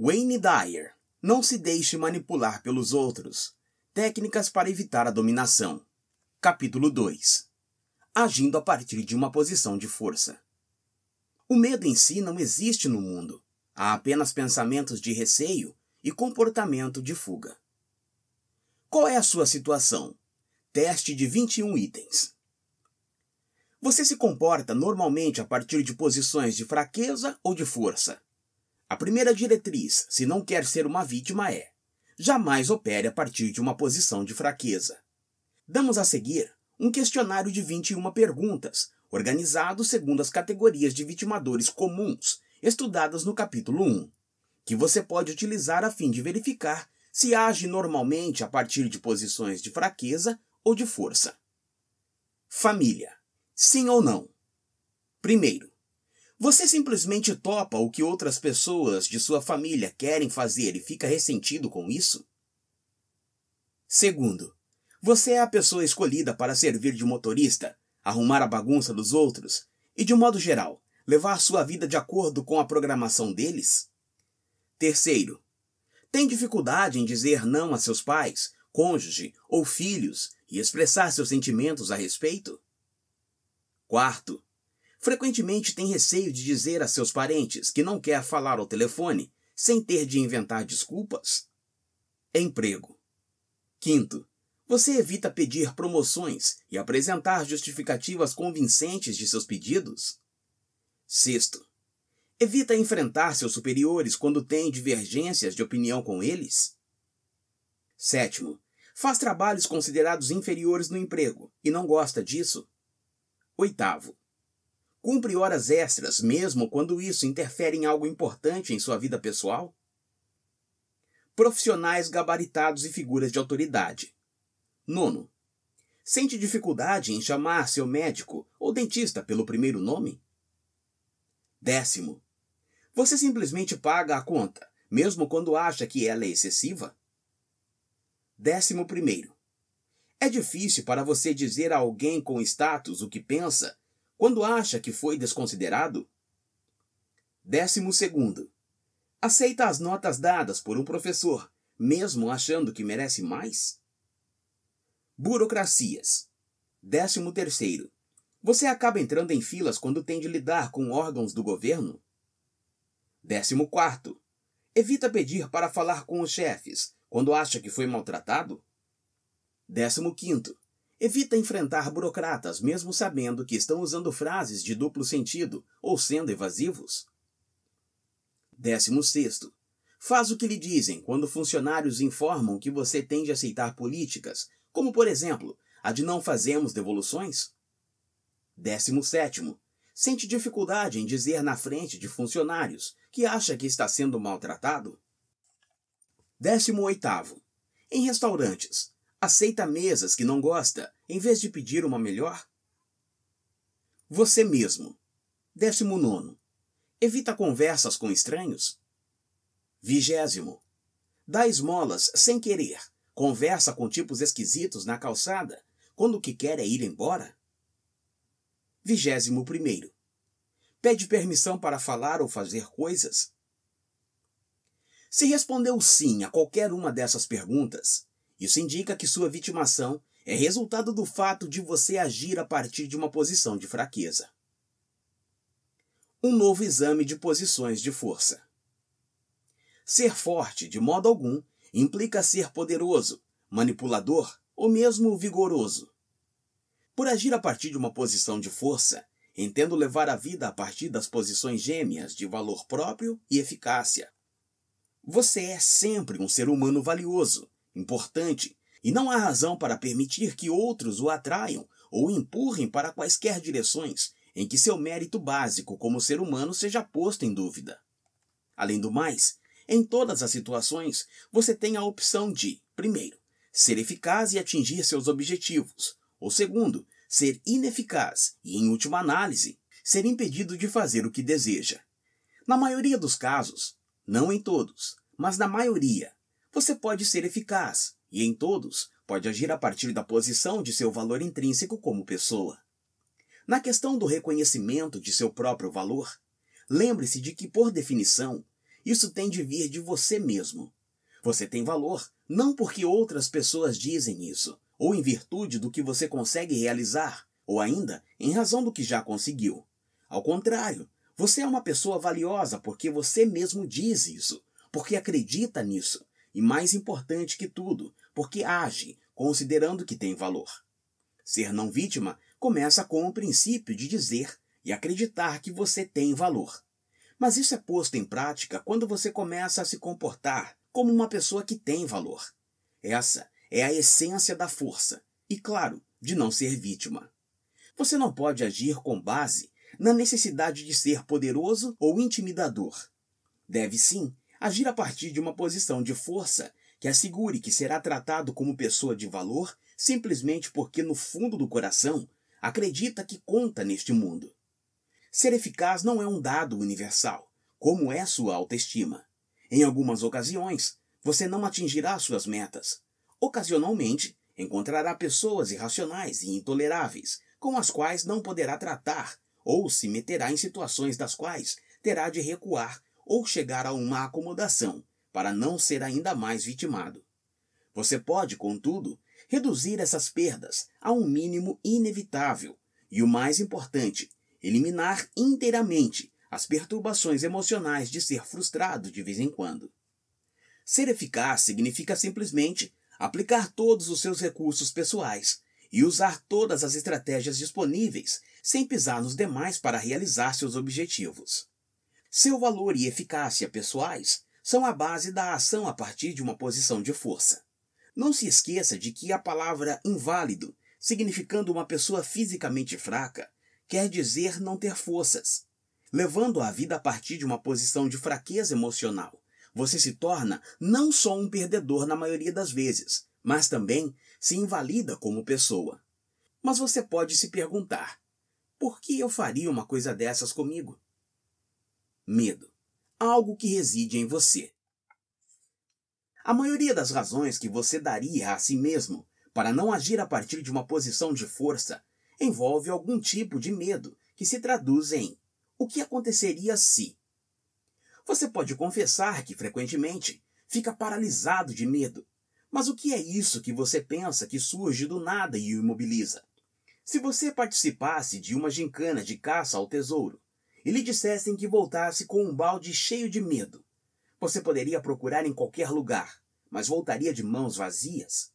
Wayne Dyer. Não se deixe manipular pelos outros. Técnicas para evitar a dominação. Capítulo 2. Agindo a partir de uma posição de força. O medo em si não existe no mundo. Há apenas pensamentos de receio e comportamento de fuga. Qual é a sua situação? Teste de 21 itens. Você se comporta normalmente a partir de posições de fraqueza ou de força? A primeira diretriz, se não quer ser uma vítima, é: jamais opere a partir de uma posição de fraqueza. Damos a seguir um questionário de 21 perguntas, organizado segundo as categorias de vitimadores comuns estudadas no capítulo 1, que você pode utilizar a fim de verificar se age normalmente a partir de posições de fraqueza ou de força. Família: sim ou não? Primeiro, você simplesmente topa o que outras pessoas de sua família querem fazer e fica ressentido com isso? Segundo, você é a pessoa escolhida para servir de motorista, arrumar a bagunça dos outros e, de um modo geral, levar sua vida de acordo com a programação deles? Terceiro, tem dificuldade em dizer não a seus pais, cônjuge ou filhos e expressar seus sentimentos a respeito? Quarto, Frequentemente tem receio de dizer a seus parentes que não quer falar ao telefone, sem ter de inventar desculpas. Emprego. Quinto, você evita pedir promoções e apresentar justificativas convincentes de seus pedidos. Sexto, evita enfrentar seus superiores quando tem divergências de opinião com eles. Sétimo, faz trabalhos considerados inferiores no emprego e não gosta disso. Oitavo, Cumpre horas extras, mesmo quando isso interfere em algo importante em sua vida pessoal? Profissionais gabaritados e figuras de autoridade. Nono. Sente dificuldade em chamar seu médico ou dentista pelo primeiro nome? Décimo. Você simplesmente paga a conta, mesmo quando acha que ela é excessiva? Décimo primeiro. É difícil para você dizer a alguém com status o que pensa quando acha que foi desconsiderado? Décimo segundo. Aceita as notas dadas por um professor, mesmo achando que merece mais? Burocracias. Décimo terceiro. Você acaba entrando em filas quando tem de lidar com órgãos do governo? Décimo quarto. Evita pedir para falar com os chefes quando acha que foi maltratado? Décimo quinto. Evita enfrentar burocratas mesmo sabendo que estão usando frases de duplo sentido ou sendo evasivos. 16. Faz o que lhe dizem quando funcionários informam que você tem de aceitar políticas, como por exemplo, a de não fazermos devoluções. 17. Sente dificuldade em dizer na frente de funcionários que acha que está sendo maltratado. 18. Em restaurantes, Aceita mesas que não gosta, em vez de pedir uma melhor? Você mesmo. Décimo nono. Evita conversas com estranhos. Vigésimo. Dá esmolas sem querer. Conversa com tipos esquisitos na calçada, quando o que quer é ir embora. Vigésimo primeiro. Pede permissão para falar ou fazer coisas. Se respondeu sim a qualquer uma dessas perguntas, isso indica que sua vitimação é resultado do fato de você agir a partir de uma posição de fraqueza. Um novo exame de posições de força. Ser forte, de modo algum, implica ser poderoso, manipulador ou mesmo vigoroso. Por agir a partir de uma posição de força, entendo levar a vida a partir das posições gêmeas de valor próprio e eficácia. Você é sempre um ser humano valioso, importante, e não há razão para permitir que outros o atraiam ou empurrem para quaisquer direções em que seu mérito básico como ser humano seja posto em dúvida. Além do mais, em todas as situações, você tem a opção de, primeiro, ser eficaz e atingir seus objetivos, ou segundo, ser ineficaz e, em última análise, ser impedido de fazer o que deseja. Na maioria dos casos, não em todos, mas na maioria, você pode ser eficaz e, em todos, pode agir a partir da posição de seu valor intrínseco como pessoa. Na questão do reconhecimento de seu próprio valor, lembre-se de que, por definição, isso tem de vir de você mesmo. Você tem valor não porque outras pessoas dizem isso, ou em virtude do que você consegue realizar, ou ainda em razão do que já conseguiu. Ao contrário, você é uma pessoa valiosa porque você mesmo diz isso, porque acredita nisso, e mais importante que tudo, porque age considerando que tem valor. Ser não vítima começa com o princípio de dizer e acreditar que você tem valor. Mas isso é posto em prática quando você começa a se comportar como uma pessoa que tem valor. Essa é a essência da força e, claro, de não ser vítima. Você não pode agir com base na necessidade de ser poderoso ou intimidador. Deve sim agir a partir de uma posição de força que assegure que será tratado como pessoa de valor simplesmente porque, no fundo do coração, acredita que conta neste mundo. Ser eficaz não é um dado universal, como é sua autoestima. Em algumas ocasiões, você não atingirá suas metas. Ocasionalmente, encontrará pessoas irracionais e intoleráveis, com as quais não poderá tratar, ou se meterá em situações das quais terá de recuar ou chegar a uma acomodação, para não ser ainda mais vitimado. Você pode, contudo, reduzir essas perdas a um mínimo inevitável e, o mais importante, eliminar inteiramente as perturbações emocionais de ser frustrado de vez em quando. Ser eficaz significa simplesmente aplicar todos os seus recursos pessoais e usar todas as estratégias disponíveis sem pisar nos demais para realizar seus objetivos. Seu valor e eficácia pessoais são a base da ação a partir de uma posição de força. Não se esqueça de que a palavra inválido, significando uma pessoa fisicamente fraca, quer dizer não ter forças. Levando a vida a partir de uma posição de fraqueza emocional, você se torna não só um perdedor na maioria das vezes, mas também se invalida como pessoa. Mas você pode se perguntar: por que eu faria uma coisa dessas comigo? medo, algo que reside em você. A maioria das razões que você daria a si mesmo para não agir a partir de uma posição de força envolve algum tipo de medo que se traduz em o que aconteceria se. Você pode confessar que frequentemente fica paralisado de medo, mas o que é isso que você pensa que surge do nada e o imobiliza? Se você participasse de uma gincana de caça ao tesouro, e lhe dissessem que voltasse com um balde cheio de medo. Você poderia procurar em qualquer lugar, mas voltaria de mãos vazias.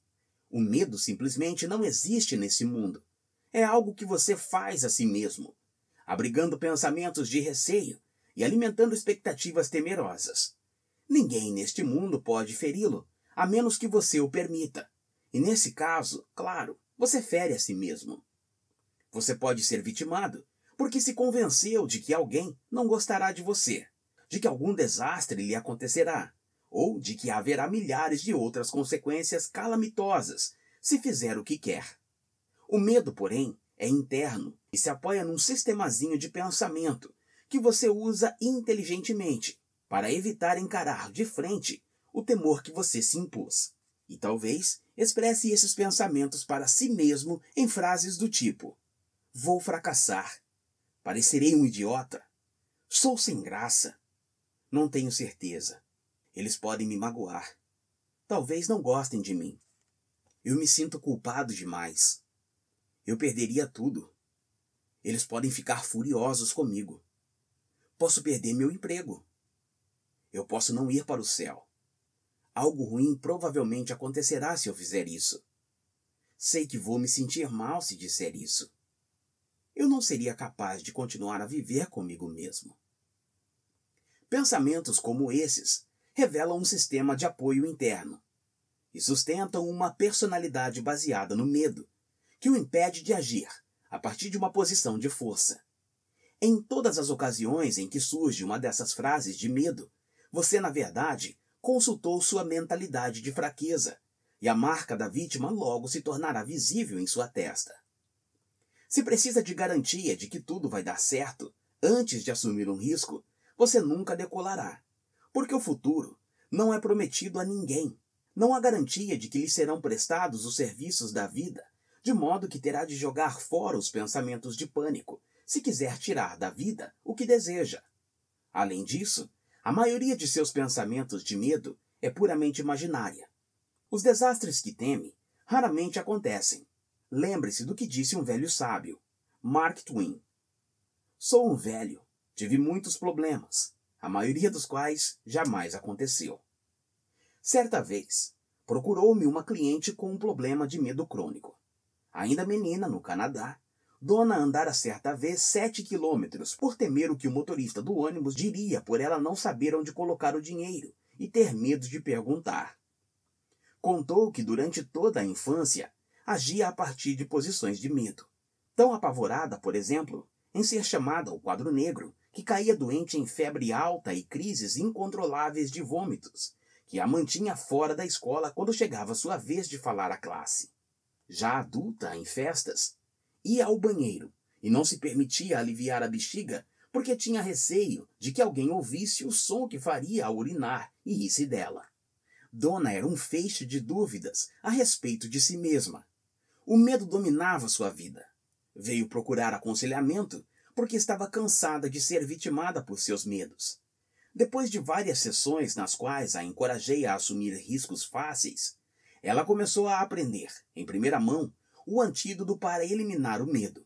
O medo simplesmente não existe nesse mundo. É algo que você faz a si mesmo, abrigando pensamentos de receio e alimentando expectativas temerosas. Ninguém neste mundo pode feri-lo, a menos que você o permita. E nesse caso, claro, você fere a si mesmo. Você pode ser vitimado porque se convenceu de que alguém não gostará de você, de que algum desastre lhe acontecerá, ou de que haverá milhares de outras consequências calamitosas se fizer o que quer. O medo, porém, é interno e se apoia num sistemazinho de pensamento que você usa inteligentemente para evitar encarar de frente o temor que você se impôs. E talvez expresse esses pensamentos para si mesmo em frases do tipo: Vou fracassar, Parecerei um idiota? Sou sem graça? Não tenho certeza. Eles podem me magoar. Talvez não gostem de mim. Eu me sinto culpado demais. Eu perderia tudo. Eles podem ficar furiosos comigo. Posso perder meu emprego. Eu posso não ir para o céu. Algo ruim provavelmente acontecerá se eu fizer isso. Sei que vou me sentir mal se disser isso eu não seria capaz de continuar a viver comigo mesmo. Pensamentos como esses revelam um sistema de apoio interno e sustentam uma personalidade baseada no medo, que o impede de agir a partir de uma posição de força. Em todas as ocasiões em que surge uma dessas frases de medo, você, na verdade, consultou sua mentalidade de fraqueza, e a marca da vítima logo se tornará visível em sua testa. Se precisa de garantia de que tudo vai dar certo antes de assumir um risco, você nunca decolará. Porque o futuro não é prometido a ninguém. Não há garantia de que lhe serão prestados os serviços da vida, de modo que terá de jogar fora os pensamentos de pânico, se quiser tirar da vida o que deseja. Além disso, a maioria de seus pensamentos de medo é puramente imaginária. Os desastres que teme raramente acontecem, Lembre-se do que disse um velho sábio, Mark Twain. Sou um velho, tive muitos problemas, a maioria dos quais jamais aconteceu. Certa vez, procurou-me uma cliente com um problema de medo crônico. Ainda menina, no Canadá, Dona andara certa vez sete quilômetros por temer o que o motorista do ônibus diria por ela não saber onde colocar o dinheiro e ter medo de perguntar. Contou que durante toda a infância agia a partir de posições de medo. Tão apavorada, por exemplo, em ser chamada ao quadro negro, que caía doente em febre alta e crises incontroláveis de vômitos, que a mantinha fora da escola quando chegava sua vez de falar à classe. Já adulta, em festas, ia ao banheiro e não se permitia aliviar a bexiga porque tinha receio de que alguém ouvisse o som que faria a urinar e risse dela. Dona era um feixe de dúvidas a respeito de si mesma o medo dominava sua vida. Veio procurar aconselhamento porque estava cansada de ser vitimada por seus medos. Depois de várias sessões nas quais a encorajei a assumir riscos fáceis, ela começou a aprender, em primeira mão, o antídoto para eliminar o medo.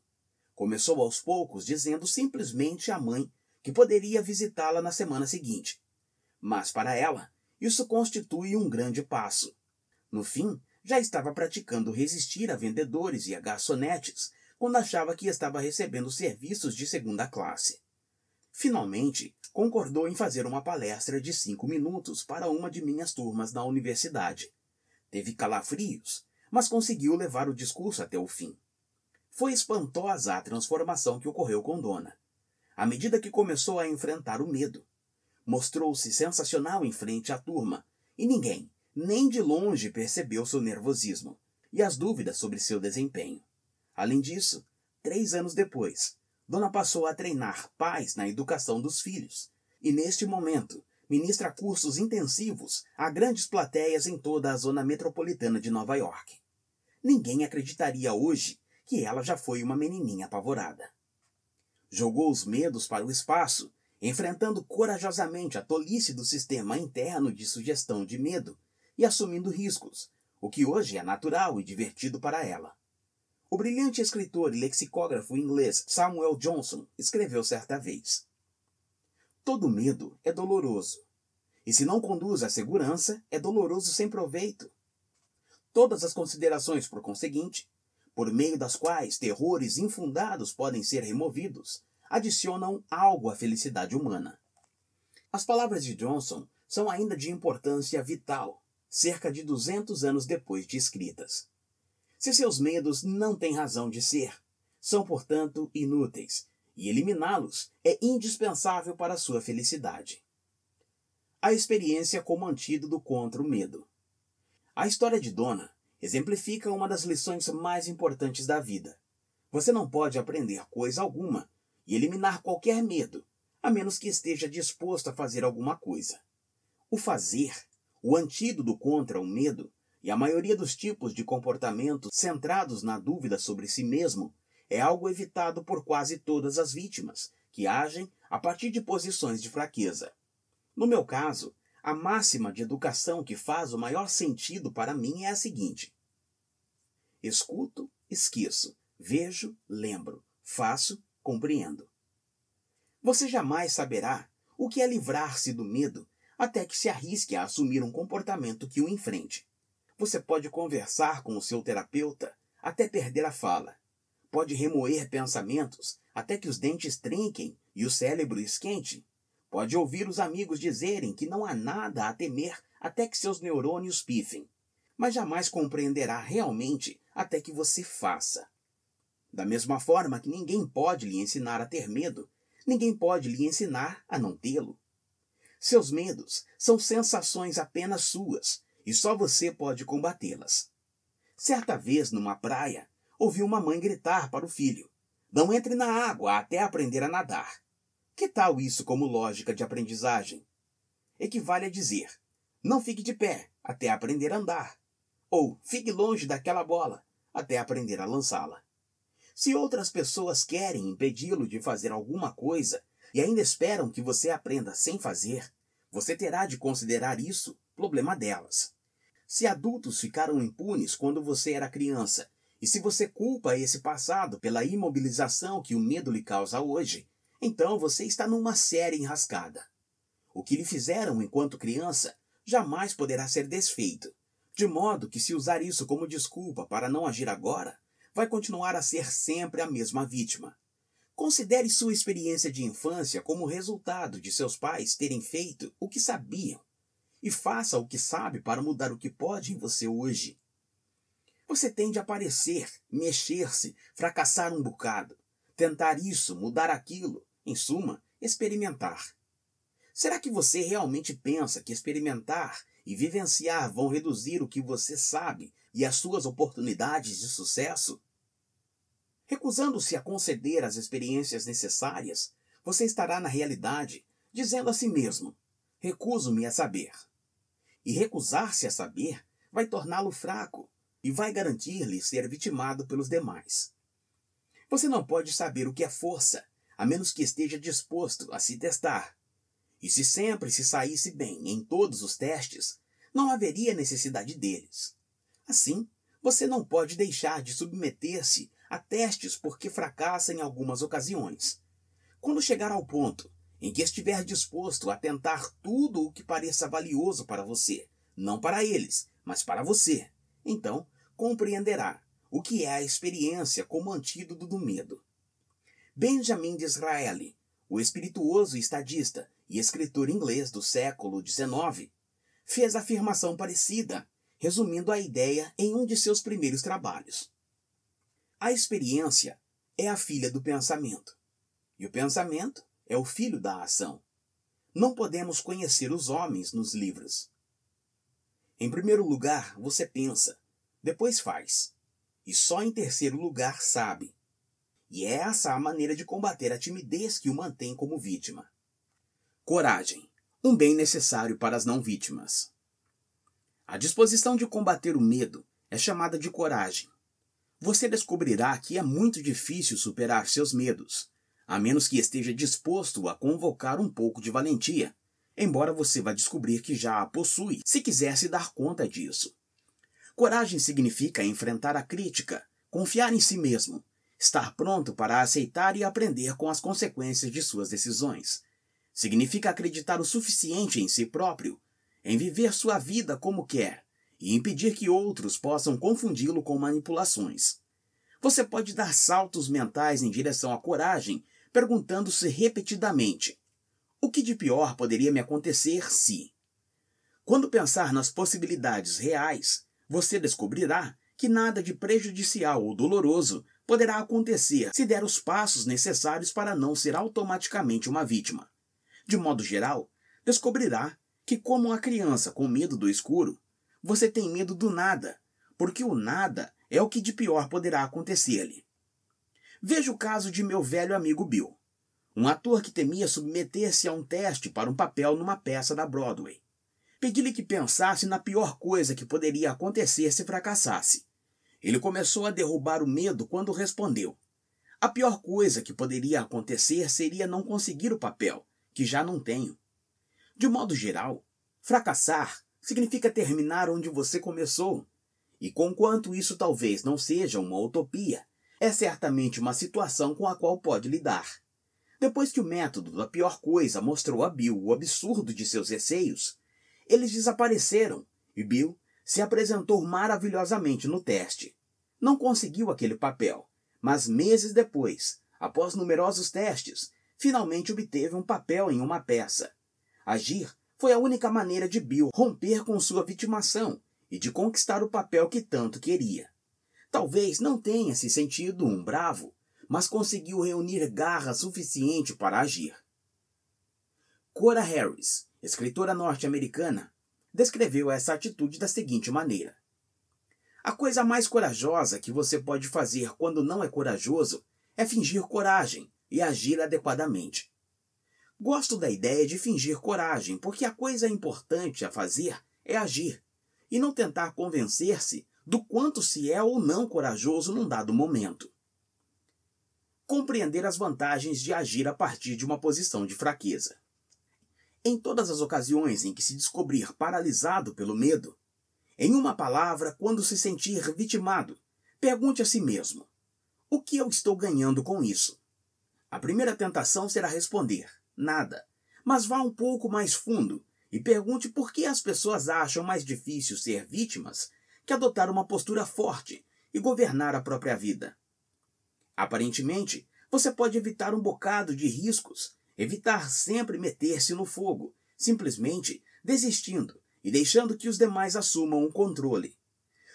Começou aos poucos dizendo simplesmente à mãe que poderia visitá-la na semana seguinte. Mas para ela, isso constitui um grande passo. No fim, já estava praticando resistir a vendedores e a garçonetes quando achava que estava recebendo serviços de segunda classe. Finalmente, concordou em fazer uma palestra de cinco minutos para uma de minhas turmas na universidade. Teve calafrios, mas conseguiu levar o discurso até o fim. Foi espantosa a transformação que ocorreu com Dona. À medida que começou a enfrentar o medo, mostrou-se sensacional em frente à turma, e ninguém, nem de longe percebeu seu nervosismo e as dúvidas sobre seu desempenho. Além disso, três anos depois, Dona passou a treinar pais na educação dos filhos e, neste momento, ministra cursos intensivos a grandes plateias em toda a zona metropolitana de Nova York. Ninguém acreditaria hoje que ela já foi uma menininha apavorada. Jogou os medos para o espaço, enfrentando corajosamente a tolice do sistema interno de sugestão de medo e assumindo riscos, o que hoje é natural e divertido para ela. O brilhante escritor e lexicógrafo inglês Samuel Johnson escreveu certa vez: Todo medo é doloroso, e se não conduz à segurança, é doloroso sem proveito. Todas as considerações, por conseguinte, por meio das quais terrores infundados podem ser removidos, adicionam algo à felicidade humana. As palavras de Johnson são ainda de importância vital cerca de 200 anos depois de escritas. Se seus medos não têm razão de ser, são, portanto, inúteis, e eliminá-los é indispensável para sua felicidade. A experiência como antídoto contra o medo. A história de Dona exemplifica uma das lições mais importantes da vida. Você não pode aprender coisa alguma e eliminar qualquer medo, a menos que esteja disposto a fazer alguma coisa. O fazer o antídoto contra o medo e a maioria dos tipos de comportamentos centrados na dúvida sobre si mesmo é algo evitado por quase todas as vítimas, que agem a partir de posições de fraqueza. No meu caso, a máxima de educação que faz o maior sentido para mim é a seguinte: escuto, esqueço, vejo, lembro, faço, compreendo. Você jamais saberá o que é livrar-se do medo até que se arrisque a assumir um comportamento que o enfrente. Você pode conversar com o seu terapeuta até perder a fala. Pode remoer pensamentos até que os dentes trinquem e o cérebro esquente. Pode ouvir os amigos dizerem que não há nada a temer até que seus neurônios pifem, mas jamais compreenderá realmente até que você faça. Da mesma forma que ninguém pode lhe ensinar a ter medo, ninguém pode lhe ensinar a não tê-lo. Seus medos são sensações apenas suas e só você pode combatê-las. Certa vez, numa praia, ouvi uma mãe gritar para o filho: Não entre na água até aprender a nadar. Que tal isso como lógica de aprendizagem? Equivale a dizer: Não fique de pé até aprender a andar. Ou fique longe daquela bola até aprender a lançá-la. Se outras pessoas querem impedi-lo de fazer alguma coisa e ainda esperam que você aprenda sem fazer, você terá de considerar isso problema delas. Se adultos ficaram impunes quando você era criança, e se você culpa esse passado pela imobilização que o medo lhe causa hoje, então você está numa séria enrascada. O que lhe fizeram enquanto criança jamais poderá ser desfeito, de modo que, se usar isso como desculpa para não agir agora, vai continuar a ser sempre a mesma vítima. Considere sua experiência de infância como resultado de seus pais terem feito o que sabiam e faça o que sabe para mudar o que pode em você hoje. Você tende a aparecer, mexer-se, fracassar um bocado, tentar isso, mudar aquilo, em suma, experimentar. Será que você realmente pensa que experimentar e vivenciar vão reduzir o que você sabe e as suas oportunidades de sucesso? Recusando-se a conceder as experiências necessárias, você estará na realidade dizendo a si mesmo: recuso-me a saber. E recusar-se a saber vai torná-lo fraco e vai garantir-lhe ser vitimado pelos demais. Você não pode saber o que é força, a menos que esteja disposto a se testar. E se sempre se saísse bem em todos os testes, não haveria necessidade deles. Assim, você não pode deixar de submeter-se a testes porque fracassa em algumas ocasiões. Quando chegar ao ponto em que estiver disposto a tentar tudo o que pareça valioso para você, não para eles, mas para você, então compreenderá o que é a experiência como antídoto do medo. Benjamin Disraeli, o espirituoso estadista e escritor inglês do século XIX, fez afirmação parecida, resumindo a ideia em um de seus primeiros trabalhos. A experiência é a filha do pensamento, e o pensamento é o filho da ação. Não podemos conhecer os homens nos livros. Em primeiro lugar, você pensa, depois faz, e só em terceiro lugar sabe. E é essa a maneira de combater a timidez que o mantém como vítima. Coragem um bem necessário para as não vítimas. A disposição de combater o medo é chamada de coragem você descobrirá que é muito difícil superar seus medos, a menos que esteja disposto a convocar um pouco de valentia, embora você vá descobrir que já a possui, se quiser se dar conta disso. Coragem significa enfrentar a crítica, confiar em si mesmo, estar pronto para aceitar e aprender com as consequências de suas decisões. Significa acreditar o suficiente em si próprio, em viver sua vida como quer, e impedir que outros possam confundi-lo com manipulações. Você pode dar saltos mentais em direção à coragem, perguntando-se repetidamente: o que de pior poderia me acontecer se? Quando pensar nas possibilidades reais, você descobrirá que nada de prejudicial ou doloroso poderá acontecer se der os passos necessários para não ser automaticamente uma vítima. De modo geral, descobrirá que, como a criança com medo do escuro, você tem medo do nada, porque o nada é o que de pior poderá acontecer-lhe. Veja o caso de meu velho amigo Bill, um ator que temia submeter-se a um teste para um papel numa peça da Broadway. Pedi-lhe que pensasse na pior coisa que poderia acontecer se fracassasse. Ele começou a derrubar o medo quando respondeu: A pior coisa que poderia acontecer seria não conseguir o papel, que já não tenho. De modo geral, fracassar significa terminar onde você começou. E conquanto isso talvez não seja uma utopia, é certamente uma situação com a qual pode lidar. Depois que o método da pior coisa mostrou a Bill o absurdo de seus receios, eles desapareceram e Bill se apresentou maravilhosamente no teste. Não conseguiu aquele papel, mas meses depois, após numerosos testes, finalmente obteve um papel em uma peça. Agir foi a única maneira de Bill romper com sua vitimação e de conquistar o papel que tanto queria. Talvez não tenha se sentido um bravo, mas conseguiu reunir garra suficiente para agir. Cora Harris, escritora norte-americana, descreveu essa atitude da seguinte maneira: A coisa mais corajosa que você pode fazer quando não é corajoso é fingir coragem e agir adequadamente. Gosto da ideia de fingir coragem, porque a coisa importante a fazer é agir e não tentar convencer-se do quanto se é ou não corajoso num dado momento. Compreender as vantagens de agir a partir de uma posição de fraqueza. Em todas as ocasiões em que se descobrir paralisado pelo medo, em uma palavra, quando se sentir vitimado, pergunte a si mesmo: o que eu estou ganhando com isso? A primeira tentação será responder: nada. Mas vá um pouco mais fundo e pergunte por que as pessoas acham mais difícil ser vítimas que adotar uma postura forte e governar a própria vida. Aparentemente, você pode evitar um bocado de riscos, evitar sempre meter-se no fogo, simplesmente desistindo e deixando que os demais assumam o controle.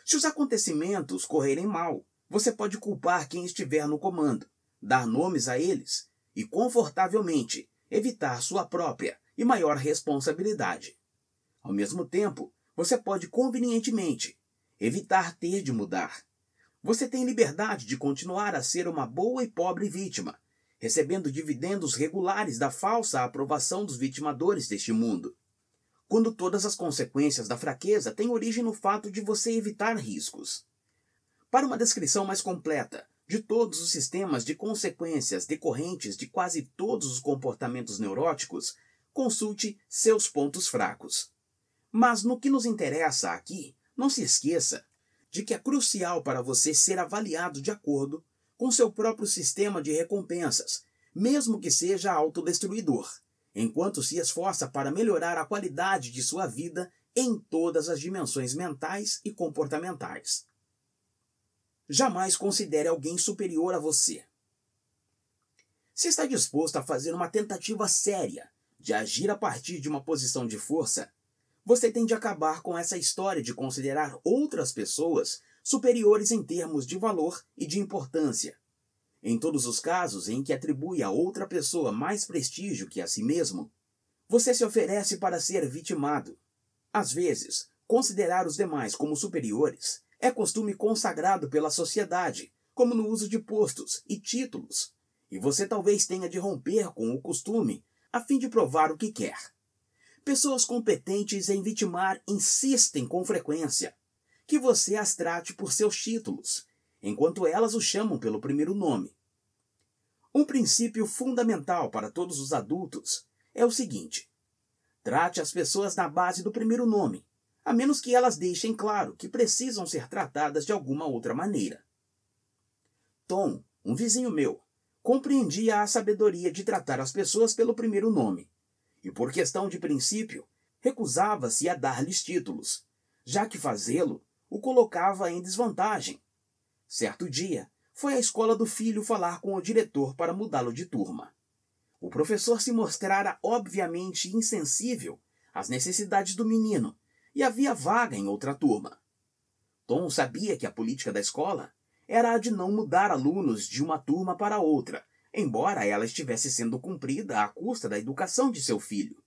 Se os acontecimentos correrem mal, você pode culpar quem estiver no comando, dar nomes a eles e confortavelmente evitar sua própria e maior responsabilidade. Ao mesmo tempo, você pode convenientemente evitar ter de mudar. Você tem liberdade de continuar a ser uma boa e pobre vítima, recebendo dividendos regulares da falsa aprovação dos vitimadores deste mundo. Quando todas as consequências da fraqueza têm origem no fato de você evitar riscos. Para uma descrição mais completa de todos os sistemas de consequências decorrentes de quase todos os comportamentos neuróticos, consulte seus pontos fracos. Mas no que nos interessa aqui, não se esqueça de que é crucial para você ser avaliado de acordo com seu próprio sistema de recompensas, mesmo que seja autodestruidor, enquanto se esforça para melhorar a qualidade de sua vida em todas as dimensões mentais e comportamentais. Jamais considere alguém superior a você. Se está disposto a fazer uma tentativa séria de agir a partir de uma posição de força, você tem de acabar com essa história de considerar outras pessoas superiores em termos de valor e de importância. Em todos os casos em que atribui a outra pessoa mais prestígio que a si mesmo, você se oferece para ser vitimado. Às vezes, considerar os demais como superiores é costume consagrado pela sociedade, como no uso de postos e títulos, e você talvez tenha de romper com o costume a fim de provar o que quer. Pessoas competentes em vitimar insistem com frequência que você as trate por seus títulos, enquanto elas o chamam pelo primeiro nome. Um princípio fundamental para todos os adultos é o seguinte: trate as pessoas na base do primeiro nome, a menos que elas deixem claro que precisam ser tratadas de alguma outra maneira. Tom, um vizinho meu, compreendia a sabedoria de tratar as pessoas pelo primeiro nome, e por questão de princípio, recusava-se a dar-lhes títulos, já que fazê-lo o colocava em desvantagem. Certo dia, foi à escola do filho falar com o diretor para mudá-lo de turma. O professor se mostrara obviamente insensível às necessidades do menino e havia vaga em outra turma. Tom sabia que a política da escola era a de não mudar alunos de uma turma para outra, embora ela estivesse sendo cumprida à custa da educação de seu filho.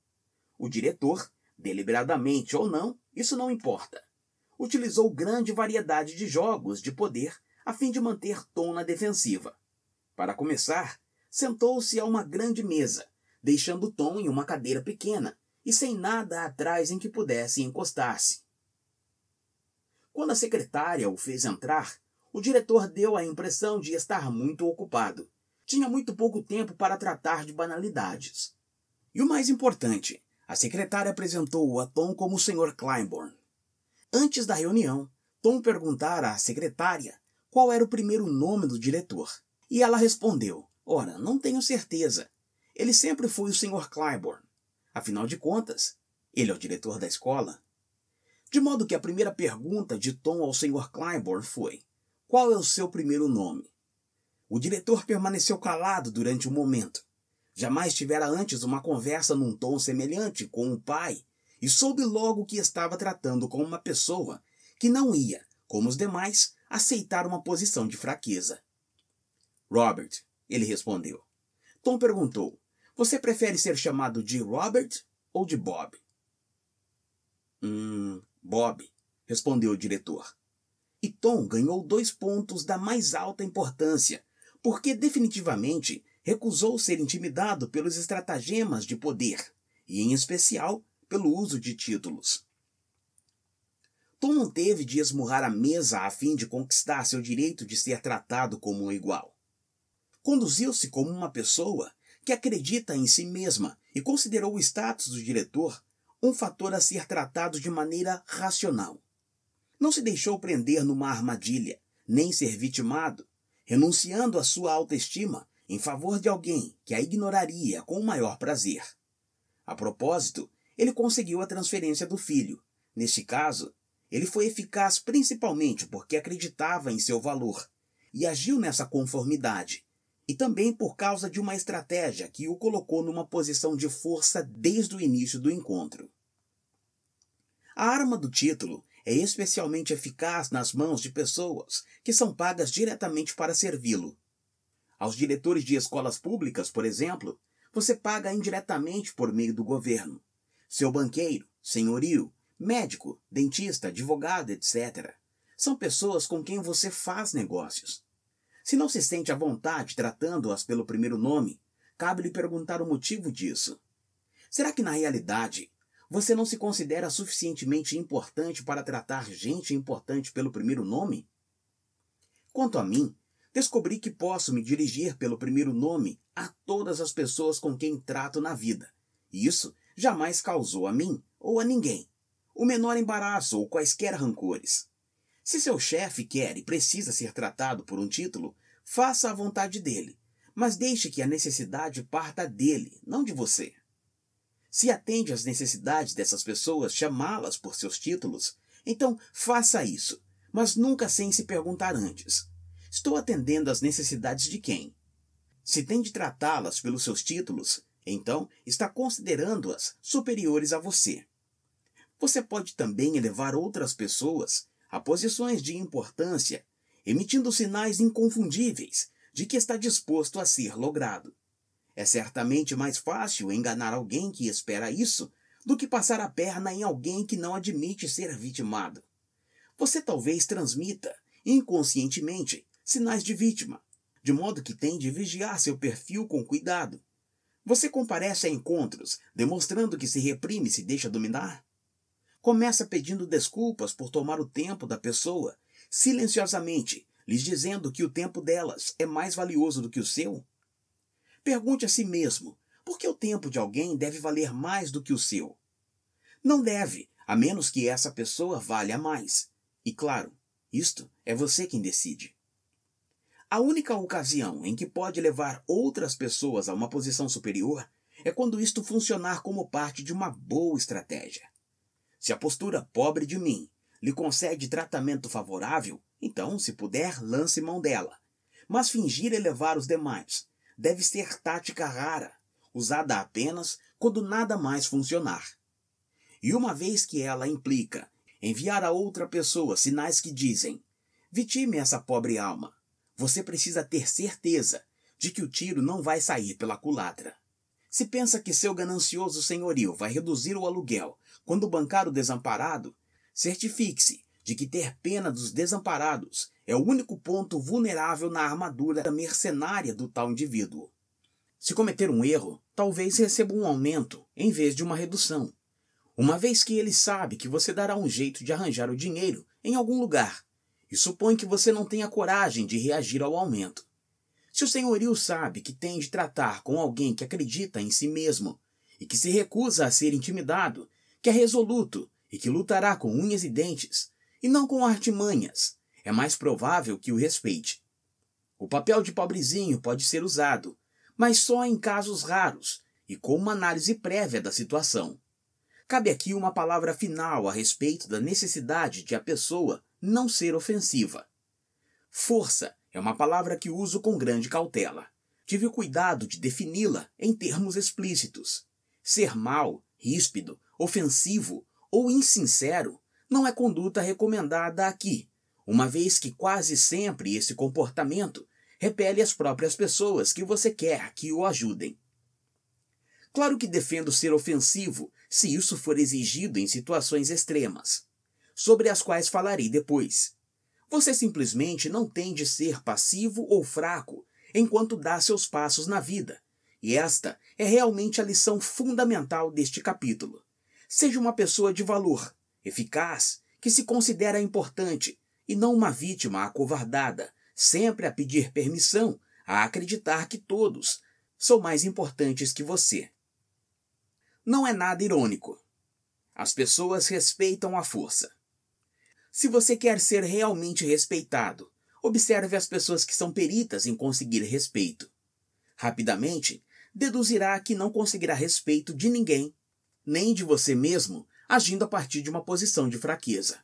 O diretor, deliberadamente ou não, isso não importa, utilizou grande variedade de jogos de poder a fim de manter Tom na defensiva. Para começar, sentou-se a uma grande mesa, deixando Tom em uma cadeira pequena e sem nada atrás em que pudesse encostar-se. Quando a secretária o fez entrar, o diretor deu a impressão de estar muito ocupado. Tinha muito pouco tempo para tratar de banalidades. E o mais importante, a secretária apresentou-o a Tom como o Sr. Kleinborn. Antes da reunião, Tom perguntara à secretária qual era o primeiro nome do diretor. E ela respondeu: Ora, não tenho certeza. Ele sempre foi o Sr. Kleinborn. Afinal de contas, ele é o diretor da escola. De modo que a primeira pergunta de Tom ao Sr. Claiborne foi: Qual é o seu primeiro nome? O diretor permaneceu calado durante um momento. Jamais tivera antes uma conversa num tom semelhante com o pai e soube logo que estava tratando com uma pessoa que não ia, como os demais, aceitar uma posição de fraqueza. Robert, ele respondeu. Tom perguntou: você prefere ser chamado de Robert ou de Bob? Hum, Bob, respondeu o diretor. E Tom ganhou dois pontos da mais alta importância, porque definitivamente recusou ser intimidado pelos estratagemas de poder, e em especial pelo uso de títulos. Tom não teve de esmurrar a mesa a fim de conquistar seu direito de ser tratado como um igual. Conduziu-se como uma pessoa que acredita em si mesma e considerou o status do diretor um fator a ser tratado de maneira racional. Não se deixou prender numa armadilha, nem ser vitimado, renunciando à sua autoestima em favor de alguém que a ignoraria com o maior prazer. A propósito, ele conseguiu a transferência do filho. Neste caso, ele foi eficaz principalmente porque acreditava em seu valor e agiu nessa conformidade, e também por causa de uma estratégia que o colocou numa posição de força desde o início do encontro. A arma do título é especialmente eficaz nas mãos de pessoas que são pagas diretamente para servi-lo. Aos diretores de escolas públicas, por exemplo, você paga indiretamente por meio do governo. Seu banqueiro, senhorio, médico, dentista, advogado, etc. São pessoas com quem você faz negócios se não se sente à vontade tratando-as pelo primeiro nome, cabe-lhe perguntar o motivo disso. Será que na realidade você não se considera suficientemente importante para tratar gente importante pelo primeiro nome? Quanto a mim, descobri que posso me dirigir pelo primeiro nome a todas as pessoas com quem trato na vida. Isso jamais causou a mim ou a ninguém o menor embaraço ou quaisquer rancores. Se seu chefe quer e precisa ser tratado por um título, faça a vontade dele, mas deixe que a necessidade parta dele, não de você. Se atende às necessidades dessas pessoas chamá-las por seus títulos, então faça isso, mas nunca sem se perguntar antes: estou atendendo às necessidades de quem? Se tem de tratá-las pelos seus títulos, então está considerando-as superiores a você. Você pode também elevar outras pessoas a posições de importância, emitindo sinais inconfundíveis de que está disposto a ser logrado. É certamente mais fácil enganar alguém que espera isso do que passar a perna em alguém que não admite ser vitimado. Você talvez transmita, inconscientemente, sinais de vítima, de modo que tem de vigiar seu perfil com cuidado. Você comparece a encontros, demonstrando que se reprime e se deixa dominar? Começa pedindo desculpas por tomar o tempo da pessoa, silenciosamente, lhes dizendo que o tempo delas é mais valioso do que o seu? Pergunte a si mesmo: por que o tempo de alguém deve valer mais do que o seu? Não deve, a menos que essa pessoa valha mais. E claro, isto é você quem decide. A única ocasião em que pode levar outras pessoas a uma posição superior é quando isto funcionar como parte de uma boa estratégia. Se a postura pobre de mim lhe concede tratamento favorável, então, se puder, lance mão dela. Mas fingir elevar os demais deve ser tática rara, usada apenas quando nada mais funcionar. E uma vez que ela implica enviar a outra pessoa sinais que dizem: Vitime essa pobre alma. Você precisa ter certeza de que o tiro não vai sair pela culatra. Se pensa que seu ganancioso senhorio vai reduzir o aluguel quando bancar o desamparado, certifique-se de que ter pena dos desamparados é o único ponto vulnerável na armadura mercenária do tal indivíduo. Se cometer um erro, talvez receba um aumento em vez de uma redução, uma vez que ele sabe que você dará um jeito de arranjar o dinheiro em algum lugar e supõe que você não tenha coragem de reagir ao aumento. Se o senhorio sabe que tem de tratar com alguém que acredita em si mesmo e que se recusa a ser intimidado que é resoluto e que lutará com unhas e dentes, e não com artimanhas. É mais provável que o respeite. O papel de pobrezinho pode ser usado, mas só em casos raros e com uma análise prévia da situação. Cabe aqui uma palavra final a respeito da necessidade de a pessoa não ser ofensiva. Força é uma palavra que uso com grande cautela. Tive o cuidado de defini-la em termos explícitos. Ser mau, ríspido, ofensivo ou insincero não é conduta recomendada aqui, uma vez que quase sempre esse comportamento repele as próprias pessoas que você quer que o ajudem. Claro que defendo ser ofensivo se isso for exigido em situações extremas, sobre as quais falarei depois. Você simplesmente não tem de ser passivo ou fraco enquanto dá seus passos na vida, e esta é realmente a lição fundamental deste capítulo. Seja uma pessoa de valor, eficaz, que se considera importante e não uma vítima acovardada, sempre a pedir permissão, a acreditar que todos são mais importantes que você. Não é nada irônico. As pessoas respeitam a força. Se você quer ser realmente respeitado, observe as pessoas que são peritas em conseguir respeito. Rapidamente, deduzirá que não conseguirá respeito de ninguém nem de você mesmo, agindo a partir de uma posição de fraqueza.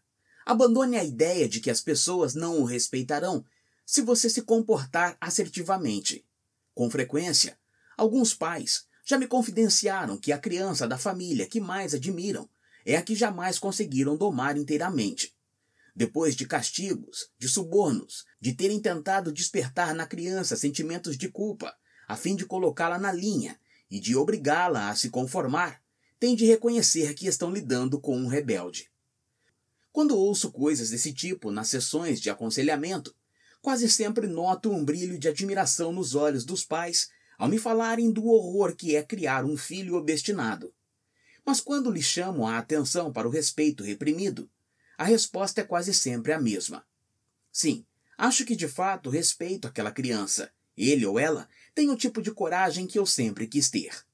Abandone a ideia de que as pessoas não o respeitarão se você se comportar assertivamente. Com frequência, alguns pais já me confidenciaram que a criança da família que mais admiram é a que jamais conseguiram domar inteiramente. Depois de castigos, de subornos, de terem tentado despertar na criança sentimentos de culpa, a fim de colocá-la na linha e de obrigá-la a se conformar, têm de reconhecer que estão lidando com um rebelde. Quando ouço coisas desse tipo nas sessões de aconselhamento, quase sempre noto um brilho de admiração nos olhos dos pais ao me falarem do horror que é criar um filho obstinado. Mas quando lhe chamo a atenção para o respeito reprimido, a resposta é quase sempre a mesma. Sim, acho que de fato respeito aquela criança. Ele ou ela tem o tipo de coragem que eu sempre quis ter.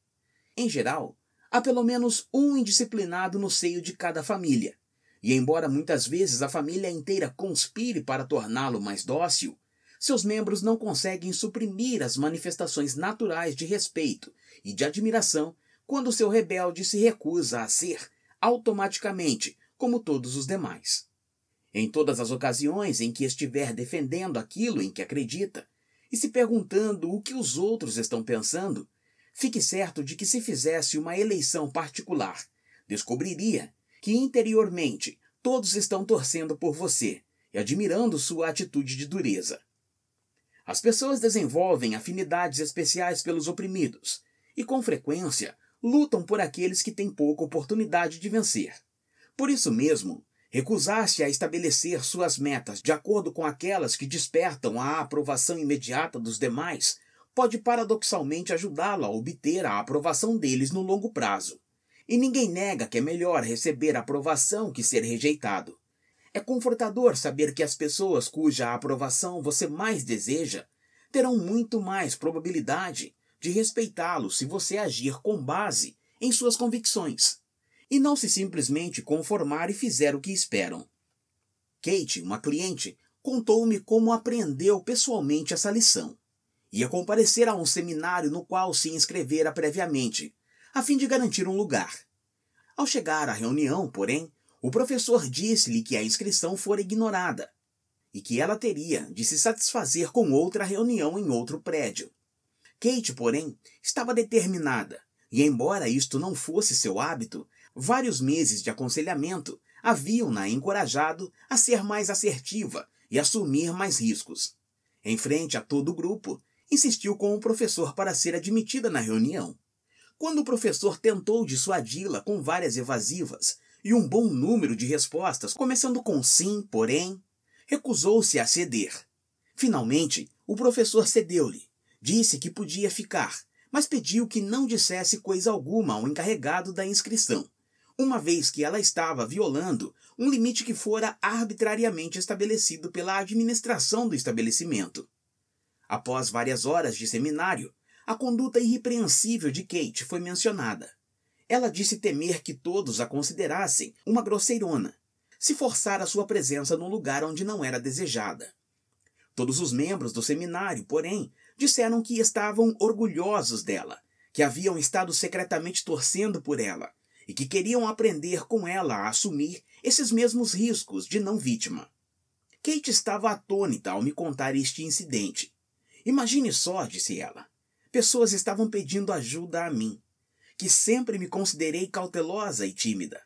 Em geral, há pelo menos um indisciplinado no seio de cada família. E embora muitas vezes a família inteira conspire para torná-lo mais dócil, seus membros não conseguem suprimir as manifestações naturais de respeito e de admiração quando seu rebelde se recusa a ser, automaticamente, como todos os demais. Em todas as ocasiões em que estiver defendendo aquilo em que acredita e se perguntando o que os outros estão pensando, Fique certo de que se fizesse uma eleição particular, descobriria que interiormente todos estão torcendo por você e admirando sua atitude de dureza. As pessoas desenvolvem afinidades especiais pelos oprimidos e, com frequência, lutam por aqueles que têm pouca oportunidade de vencer. Por isso mesmo, recusar-se a estabelecer suas metas de acordo com aquelas que despertam a aprovação imediata dos demais pode paradoxalmente ajudá-lo a obter a aprovação deles no longo prazo. E ninguém nega que é melhor receber aprovação que ser rejeitado. É confortador saber que as pessoas cuja aprovação você mais deseja terão muito mais probabilidade de respeitá-lo se você agir com base em suas convicções e não se simplesmente conformar e fizer o que esperam. Kate, uma cliente, contou-me como aprendeu pessoalmente essa lição. Ia comparecer a um seminário no qual se inscrevera previamente, a fim de garantir um lugar. Ao chegar à reunião, porém, o professor disse-lhe que a inscrição fora ignorada e que ela teria de se satisfazer com outra reunião em outro prédio. Kate, porém, estava determinada, e embora isto não fosse seu hábito, vários meses de aconselhamento haviam-na encorajado a ser mais assertiva e assumir mais riscos. Em frente a todo o grupo, insistiu com o professor para ser admitida na reunião. Quando o professor tentou dissuadi-la com várias evasivas e um bom número de respostas, começando com sim, porém, recusou-se a ceder. Finalmente, o professor cedeu-lhe. Disse que podia ficar, mas pediu que não dissesse coisa alguma ao encarregado da inscrição, uma vez que ela estava violando um limite que fora arbitrariamente estabelecido pela administração do estabelecimento. Após várias horas de seminário, a conduta irrepreensível de Kate foi mencionada. Ela disse temer que todos a considerassem uma grosseirona, se forçar a sua presença num lugar onde não era desejada. Todos os membros do seminário, porém, disseram que estavam orgulhosos dela, que haviam estado secretamente torcendo por ela e que queriam aprender com ela a assumir esses mesmos riscos de não vítima. Kate estava atônita ao me contar este incidente Imagine só, disse ela. Pessoas estavam pedindo ajuda a mim, que sempre me considerei cautelosa e tímida.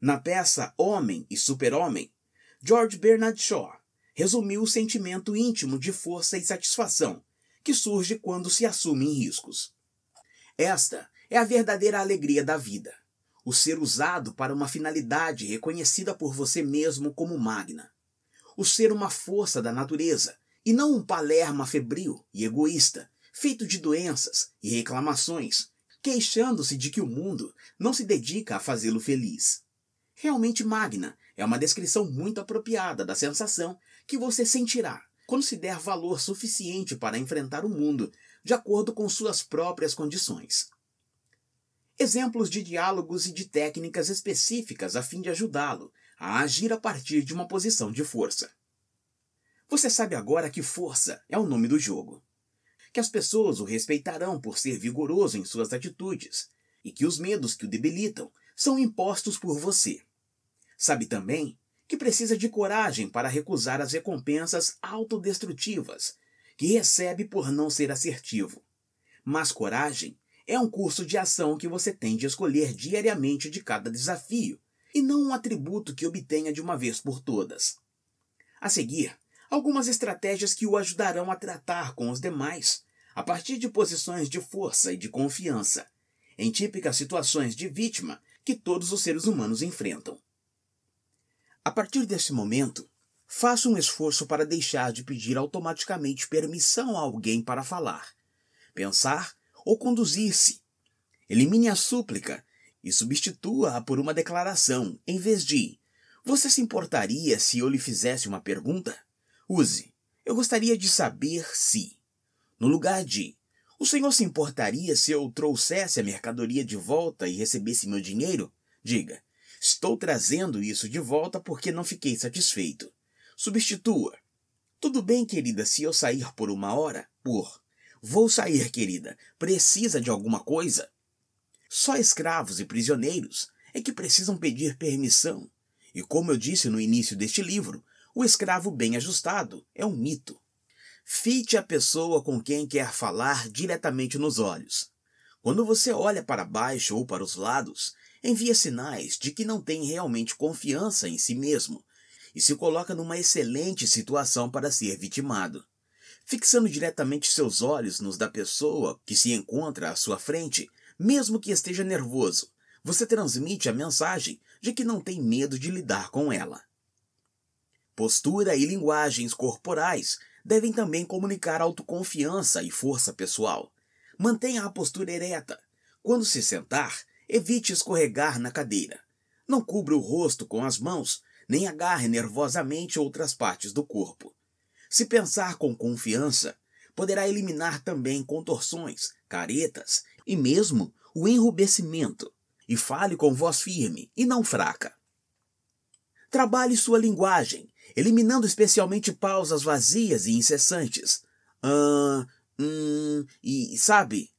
Na peça Homem e Super-Homem, George Bernard Shaw resumiu o sentimento íntimo de força e satisfação que surge quando se assumem riscos. Esta é a verdadeira alegria da vida, o ser usado para uma finalidade reconhecida por você mesmo como magna, o ser uma força da natureza e não um palerma febril e egoísta, feito de doenças e reclamações, queixando-se de que o mundo não se dedica a fazê-lo feliz. Realmente magna é uma descrição muito apropriada da sensação que você sentirá quando se der valor suficiente para enfrentar o mundo de acordo com suas próprias condições. Exemplos de diálogos e de técnicas específicas a fim de ajudá-lo a agir a partir de uma posição de força. Você sabe agora que força é o nome do jogo. Que as pessoas o respeitarão por ser vigoroso em suas atitudes e que os medos que o debilitam são impostos por você. Sabe também que precisa de coragem para recusar as recompensas autodestrutivas que recebe por não ser assertivo. Mas coragem é um curso de ação que você tem de escolher diariamente de cada desafio e não um atributo que obtenha de uma vez por todas. A seguir, algumas estratégias que o ajudarão a tratar com os demais, a partir de posições de força e de confiança, em típicas situações de vítima que todos os seres humanos enfrentam. A partir desse momento, faça um esforço para deixar de pedir automaticamente permissão a alguém para falar, pensar ou conduzir-se. Elimine a súplica e substitua-a por uma declaração, em vez de: Você se importaria se eu lhe fizesse uma pergunta? Use, eu gostaria de saber se, no lugar de, o senhor se importaria se eu trouxesse a mercadoria de volta e recebesse meu dinheiro? Diga, estou trazendo isso de volta porque não fiquei satisfeito. Substitua. Tudo bem, querida, se eu sair por uma hora? Por. Vou sair, querida. Precisa de alguma coisa? Só escravos e prisioneiros é que precisam pedir permissão. E como eu disse no início deste livro, o escravo bem ajustado é um mito. Fite a pessoa com quem quer falar diretamente nos olhos. Quando você olha para baixo ou para os lados, envia sinais de que não tem realmente confiança em si mesmo e se coloca numa excelente situação para ser vitimado. Fixando diretamente seus olhos nos da pessoa que se encontra à sua frente, mesmo que esteja nervoso, você transmite a mensagem de que não tem medo de lidar com ela. Postura e linguagens corporais devem também comunicar autoconfiança e força pessoal. Mantenha a postura ereta. Quando se sentar, evite escorregar na cadeira. Não cubra o rosto com as mãos, nem agarre nervosamente outras partes do corpo. Se pensar com confiança, poderá eliminar também contorções, caretas e mesmo o enrubescimento. E fale com voz firme e não fraca. Trabalhe sua linguagem, eliminando especialmente pausas vazias e incessantes. Ah, hum, e sabe?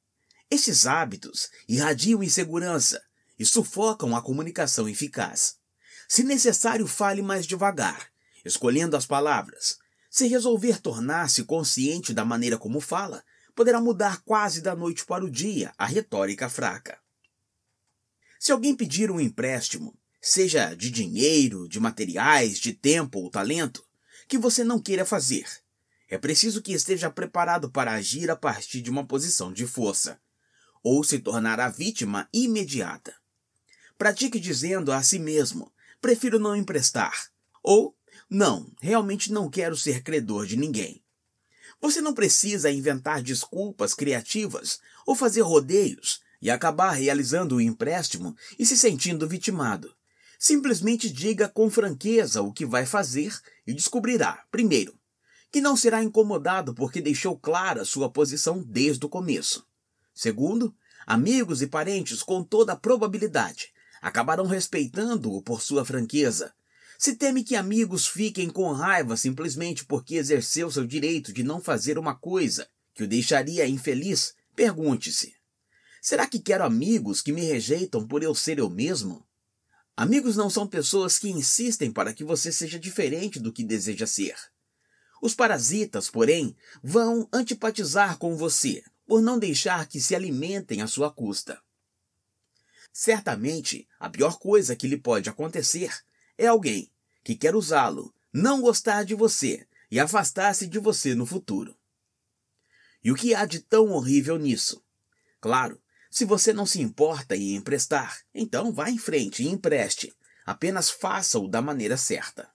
Estes hábitos irradiam insegurança e sufocam a comunicação eficaz. Se necessário, fale mais devagar, escolhendo as palavras. Se resolver tornar-se consciente da maneira como fala, poderá mudar quase da noite para o dia a retórica fraca. Se alguém pedir um empréstimo, seja de dinheiro, de materiais, de tempo ou talento, que você não queira fazer. É preciso que esteja preparado para agir a partir de uma posição de força, ou se tornará vítima imediata. Pratique dizendo a si mesmo: prefiro não emprestar, ou não, realmente não quero ser credor de ninguém. Você não precisa inventar desculpas criativas ou fazer rodeios e acabar realizando o empréstimo e se sentindo vitimado. Simplesmente diga com franqueza o que vai fazer e descobrirá, primeiro, que não será incomodado porque deixou clara sua posição desde o começo. Segundo, amigos e parentes, com toda probabilidade, acabarão respeitando-o por sua franqueza. Se teme que amigos fiquem com raiva simplesmente porque exerceu seu direito de não fazer uma coisa que o deixaria infeliz, pergunte-se: será que quero amigos que me rejeitam por eu ser eu mesmo? Amigos não são pessoas que insistem para que você seja diferente do que deseja ser. Os parasitas, porém, vão antipatizar com você por não deixar que se alimentem à sua custa. Certamente, a pior coisa que lhe pode acontecer é alguém que quer usá-lo, não gostar de você e afastar-se de você no futuro. E o que há de tão horrível nisso? Claro, se você não se importa em emprestar, então vá em frente e empreste. Apenas faça-o da maneira certa.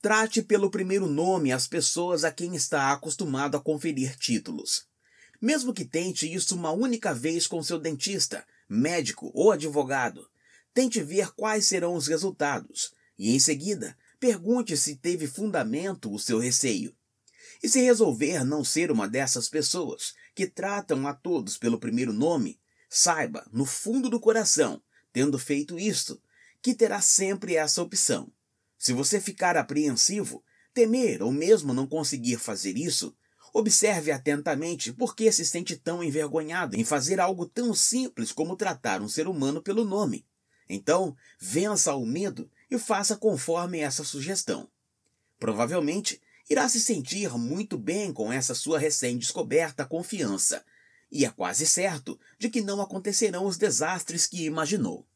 Trate pelo primeiro nome as pessoas a quem está acostumado a conferir títulos. Mesmo que tente isso uma única vez com seu dentista, médico ou advogado, tente ver quais serão os resultados e, em seguida, pergunte se teve fundamento o seu receio. E se resolver não ser uma dessas pessoas que tratam a todos pelo primeiro nome, Saiba, no fundo do coração, tendo feito isto, que terá sempre essa opção. Se você ficar apreensivo, temer ou mesmo não conseguir fazer isso, observe atentamente por que se sente tão envergonhado em fazer algo tão simples como tratar um ser humano pelo nome. Então, vença o medo e faça conforme essa sugestão. Provavelmente irá se sentir muito bem com essa sua recém-descoberta confiança e é quase certo de que não acontecerão os desastres que imaginou.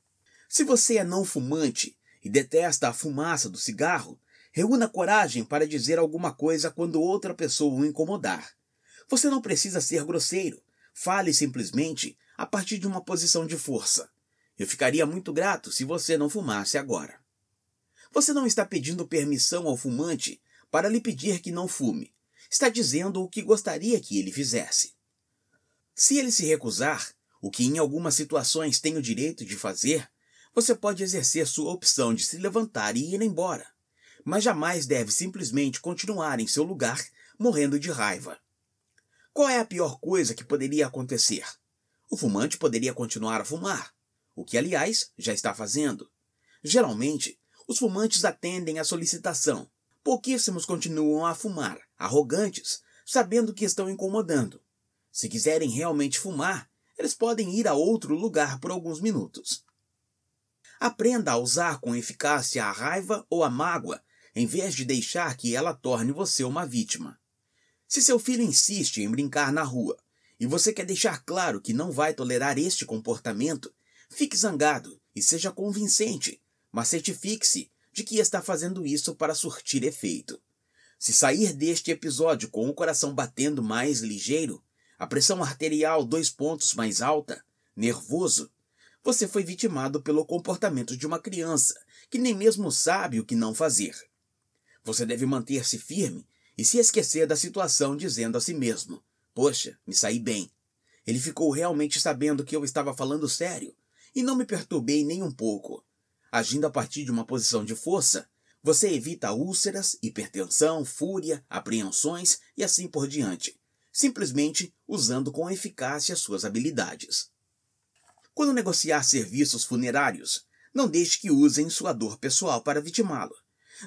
Se você é não fumante e detesta a fumaça do cigarro, reúna coragem para dizer alguma coisa quando outra pessoa o incomodar. Você não precisa ser grosseiro, fale simplesmente a partir de uma posição de força. Eu ficaria muito grato se você não fumasse agora. Você não está pedindo permissão ao fumante para lhe pedir que não fume. Está dizendo o que gostaria que ele fizesse. Se ele se recusar, o que em algumas situações tem o direito de fazer, você pode exercer sua opção de se levantar e ir embora, mas jamais deve simplesmente continuar em seu lugar, morrendo de raiva. Qual é a pior coisa que poderia acontecer? O fumante poderia continuar a fumar, o que, aliás, já está fazendo. Geralmente, os fumantes atendem à solicitação. Pouquíssimos continuam a fumar, arrogantes, sabendo que estão incomodando. Se quiserem realmente fumar, eles podem ir a outro lugar por alguns minutos. Aprenda a usar com eficácia a raiva ou a mágoa, em vez de deixar que ela torne você uma vítima. Se seu filho insiste em brincar na rua e você quer deixar claro que não vai tolerar este comportamento, fique zangado e seja convincente, mas certifique-se de que está fazendo isso para surtir efeito. Se sair deste episódio com o coração batendo mais ligeiro, a pressão arterial dois pontos mais alta, nervoso, você foi vitimado pelo comportamento de uma criança que nem mesmo sabe o que não fazer. Você deve manter-se firme e se esquecer da situação dizendo a si mesmo: Poxa, me saí bem. Ele ficou realmente sabendo que eu estava falando sério e não me perturbei nem um pouco. Agindo a partir de uma posição de força, você evita úlceras, hipertensão, fúria, apreensões e assim por diante simplesmente usando com eficácia suas habilidades. Quando negociar serviços funerários, não deixe que usem sua dor pessoal para vitimá-lo.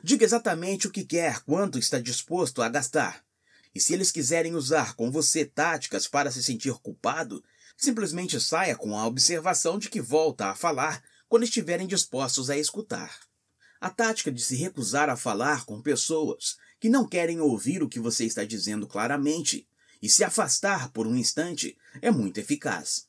Diga exatamente o que quer, quanto está disposto a gastar. E se eles quiserem usar com você táticas para se sentir culpado, simplesmente saia com a observação de que volta a falar quando estiverem dispostos a escutar. A tática de se recusar a falar com pessoas que não querem ouvir o que você está dizendo claramente e se afastar por um instante é muito eficaz.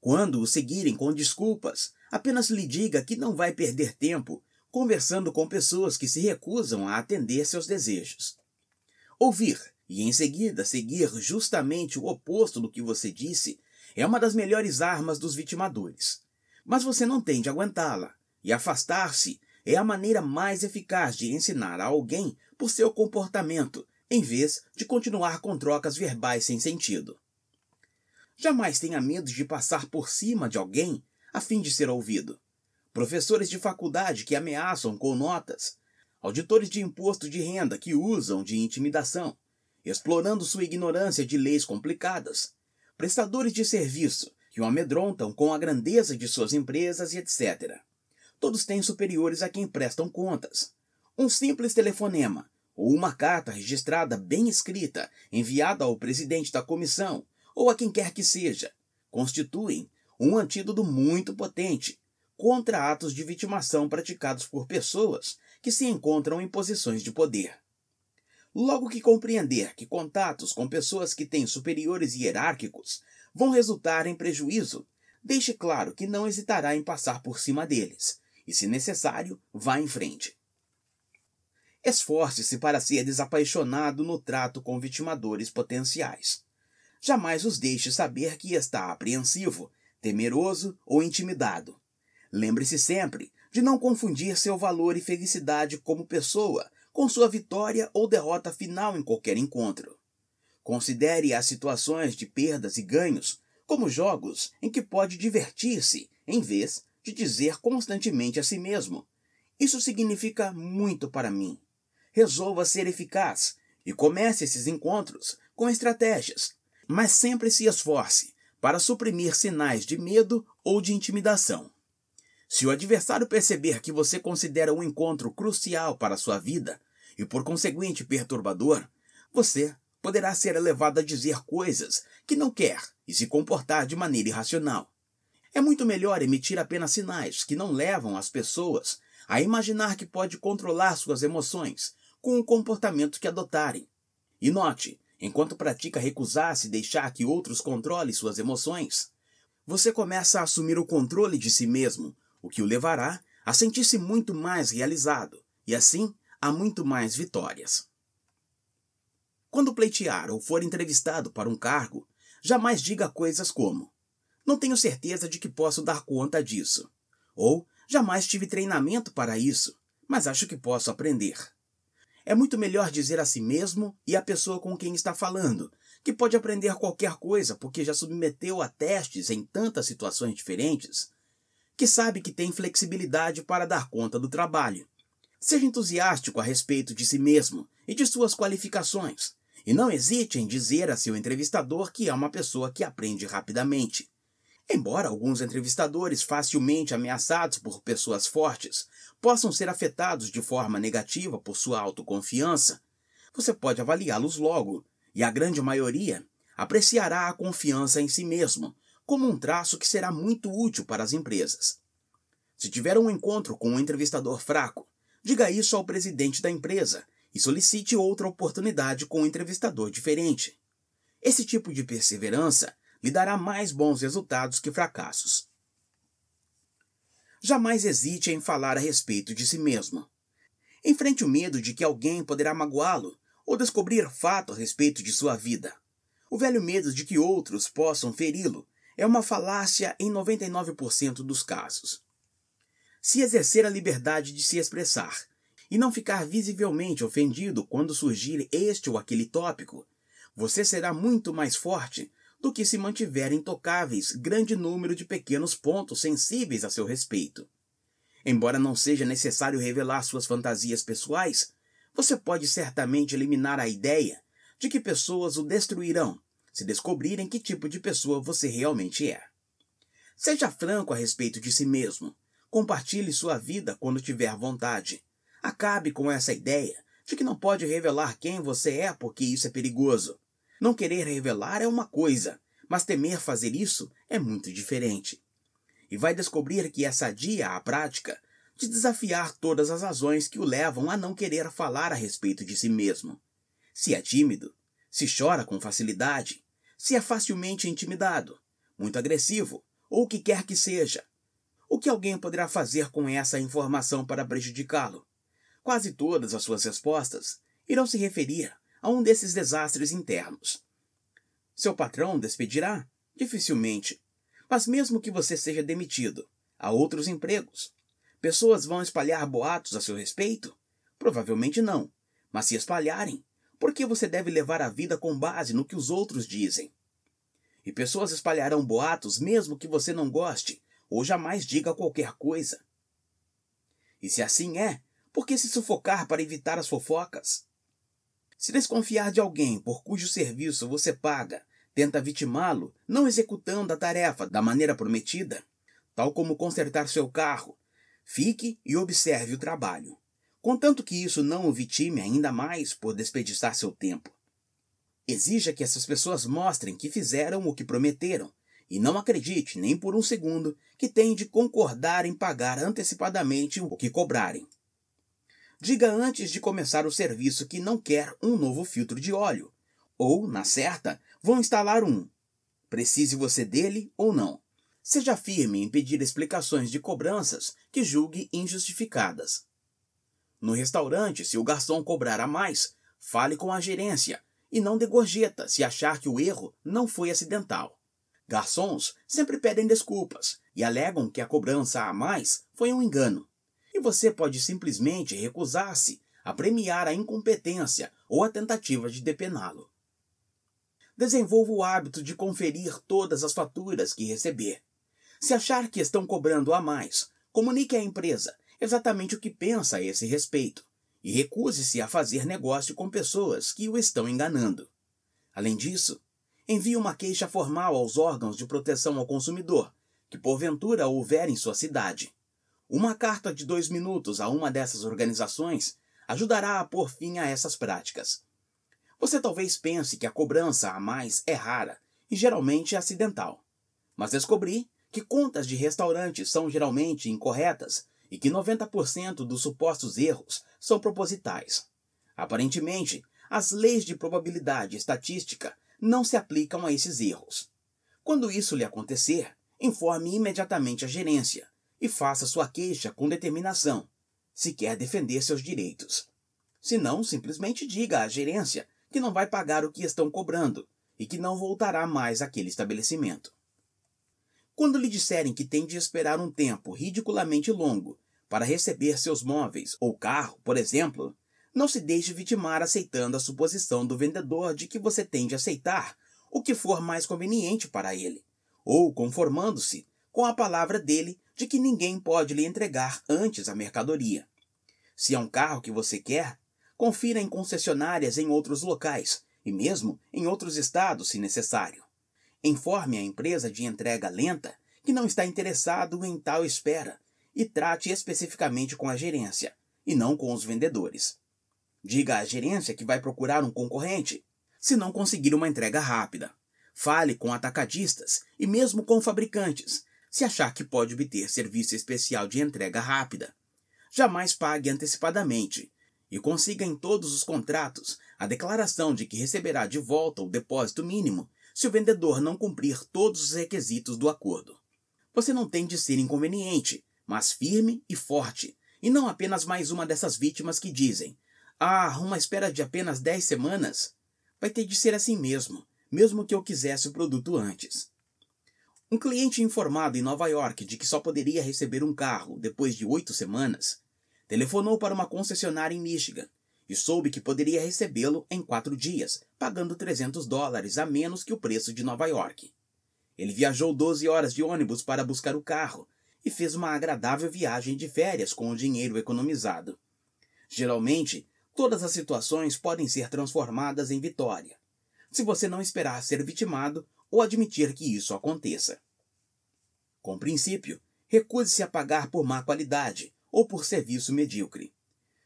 Quando o seguirem com desculpas, apenas lhe diga que não vai perder tempo conversando com pessoas que se recusam a atender seus desejos. Ouvir e em seguida seguir justamente o oposto do que você disse é uma das melhores armas dos vitimadores. Mas você não tem de aguentá-la, e afastar-se é a maneira mais eficaz de ensinar a alguém por seu comportamento em vez de continuar com trocas verbais sem sentido. Jamais tenha medo de passar por cima de alguém a fim de ser ouvido. Professores de faculdade que ameaçam com notas, auditores de imposto de renda que usam de intimidação, explorando sua ignorância de leis complicadas, prestadores de serviço que o amedrontam com a grandeza de suas empresas e etc. Todos têm superiores a quem prestam contas. Um simples telefonema ou uma carta registrada bem escrita, enviada ao presidente da comissão, ou a quem quer que seja, constituem um antídoto muito potente contra atos de vitimação praticados por pessoas que se encontram em posições de poder. Logo que compreender que contatos com pessoas que têm superiores hierárquicos vão resultar em prejuízo, deixe claro que não hesitará em passar por cima deles e, se necessário, vá em frente. Esforce-se para ser desapaixonado no trato com vitimadores potenciais. Jamais os deixe saber que está apreensivo, temeroso ou intimidado. Lembre-se sempre de não confundir seu valor e felicidade como pessoa com sua vitória ou derrota final em qualquer encontro. Considere as situações de perdas e ganhos como jogos em que pode divertir-se, em vez de dizer constantemente a si mesmo: Isso significa muito para mim resolva ser eficaz e comece esses encontros com estratégias, mas sempre se esforce para suprimir sinais de medo ou de intimidação. Se o adversário perceber que você considera um encontro crucial para sua vida e, por conseguinte, perturbador, você poderá ser levado a dizer coisas que não quer e se comportar de maneira irracional. É muito melhor emitir apenas sinais que não levam as pessoas a imaginar que pode controlar suas emoções com o comportamento que adotarem. E note, enquanto pratica recusar-se deixar que outros controlem suas emoções, você começa a assumir o controle de si mesmo, o que o levará a sentir-se muito mais realizado e assim a muito mais vitórias. Quando pleitear ou for entrevistado para um cargo, jamais diga coisas como: Não tenho certeza de que posso dar conta disso. Ou jamais tive treinamento para isso, mas acho que posso aprender. É muito melhor dizer a si mesmo e à pessoa com quem está falando, que pode aprender qualquer coisa porque já submeteu a testes em tantas situações diferentes, que sabe que tem flexibilidade para dar conta do trabalho. Seja entusiástico a respeito de si mesmo e de suas qualificações, e não hesite em dizer a seu entrevistador que é uma pessoa que aprende rapidamente. Embora alguns entrevistadores facilmente ameaçados por pessoas fortes possam ser afetados de forma negativa por sua autoconfiança, você pode avaliá-los logo, e a grande maioria apreciará a confiança em si mesmo como um traço que será muito útil para as empresas. Se tiver um encontro com um entrevistador fraco, diga isso ao presidente da empresa e solicite outra oportunidade com um entrevistador diferente. Esse tipo de perseverança lhe dará mais bons resultados que fracassos. Jamais hesite em falar a respeito de si mesmo. Enfrente o medo de que alguém poderá magoá-lo ou descobrir fato a respeito de sua vida. O velho medo de que outros possam feri-lo é uma falácia em 99% dos casos. Se exercer a liberdade de se expressar e não ficar visivelmente ofendido quando surgir este ou aquele tópico, você será muito mais forte do que se mantiverem intocáveis grande número de pequenos pontos sensíveis a seu respeito. Embora não seja necessário revelar suas fantasias pessoais, você pode certamente eliminar a ideia de que pessoas o destruirão se descobrirem que tipo de pessoa você realmente é. Seja franco a respeito de si mesmo. Compartilhe sua vida quando tiver vontade. Acabe com essa ideia de que não pode revelar quem você é porque isso é perigoso. Não querer revelar é uma coisa, mas temer fazer isso é muito diferente. E vai descobrir que é sadia a prática de desafiar todas as razões que o levam a não querer falar a respeito de si mesmo. Se é tímido, se chora com facilidade, se é facilmente intimidado, muito agressivo ou o que quer que seja. O que alguém poderá fazer com essa informação para prejudicá-lo? Quase todas as suas respostas irão se referir a um desses desastres internos. Seu patrão despedirá? Dificilmente. Mas mesmo que você seja demitido, há outros empregos. Pessoas vão espalhar boatos a seu respeito? Provavelmente não. Mas se espalharem, por que você deve levar a vida com base no que os outros dizem? E pessoas espalharão boatos mesmo que você não goste ou jamais diga qualquer coisa. E se assim é, por que se sufocar para evitar as fofocas? Se desconfiar de alguém por cujo serviço você paga, tenta vitimá-lo, não executando a tarefa da maneira prometida, tal como consertar seu carro, fique e observe o trabalho, contanto que isso não o vitime ainda mais por desperdiçar seu tempo. Exija que essas pessoas mostrem que fizeram o que prometeram, e não acredite nem por um segundo que tem de concordar em pagar antecipadamente o que cobrarem. Diga antes de começar o serviço que não quer um novo filtro de óleo. Ou, na certa, vão instalar um. Precise você dele ou não. Seja firme em pedir explicações de cobranças que julgue injustificadas. No restaurante, se o garçom cobrar a mais, fale com a gerência e não dê gorjeta se achar que o erro não foi acidental. Garçons sempre pedem desculpas e alegam que a cobrança a mais foi um engano e você pode simplesmente recusar-se a premiar a incompetência ou a tentativa de depená-lo. Desenvolva o hábito de conferir todas as faturas que receber. Se achar que estão cobrando a mais, comunique à empresa exatamente o que pensa a esse respeito e recuse-se a fazer negócio com pessoas que o estão enganando. Além disso, envie uma queixa formal aos órgãos de proteção ao consumidor que porventura houver em sua cidade. Uma carta de dois minutos a uma dessas organizações ajudará a pôr fim a essas práticas. Você talvez pense que a cobrança a mais é rara e geralmente acidental, mas descobri que contas de restaurantes são geralmente incorretas e que 90% dos supostos erros são propositais. Aparentemente, as leis de probabilidade estatística não se aplicam a esses erros. Quando isso lhe acontecer, informe imediatamente a gerência e faça sua queixa com determinação, se quer defender seus direitos. Se não, simplesmente diga à gerência que não vai pagar o que estão cobrando e que não voltará mais àquele estabelecimento. Quando lhe disserem que tem de esperar um tempo ridiculamente longo para receber seus móveis ou carro, por exemplo, não se deixe vitimar aceitando a suposição do vendedor de que você tem de aceitar o que for mais conveniente para ele, ou conformando-se com a palavra dele de que ninguém pode lhe entregar antes a mercadoria. Se é um carro que você quer, confira em concessionárias em outros locais e mesmo em outros estados, se necessário. Informe a empresa de entrega lenta que não está interessado em tal espera e trate especificamente com a gerência e não com os vendedores. Diga à gerência que vai procurar um concorrente se não conseguir uma entrega rápida. Fale com atacadistas e mesmo com fabricantes se achar que pode obter serviço especial de entrega rápida. Jamais pague antecipadamente e consiga em todos os contratos a declaração de que receberá de volta o depósito mínimo se o vendedor não cumprir todos os requisitos do acordo. Você não tem de ser inconveniente, mas firme e forte, e não apenas mais uma dessas vítimas que dizem: Ah, uma espera de apenas 10 semanas? Vai ter de ser assim mesmo, mesmo que eu quisesse o produto antes. Um cliente informado em Nova York de que só poderia receber um carro depois de oito semanas, telefonou para uma concessionária em Michigan e soube que poderia recebê-lo em quatro dias, pagando 300 dólares a menos que o preço de Nova York. Ele viajou 12 horas de ônibus para buscar o carro e fez uma agradável viagem de férias com o dinheiro economizado. Geralmente, todas as situações podem ser transformadas em vitória. Se você não esperar ser vitimado, ou admitir que isso aconteça. Com princípio, recuse-se a pagar por má qualidade ou por serviço medíocre.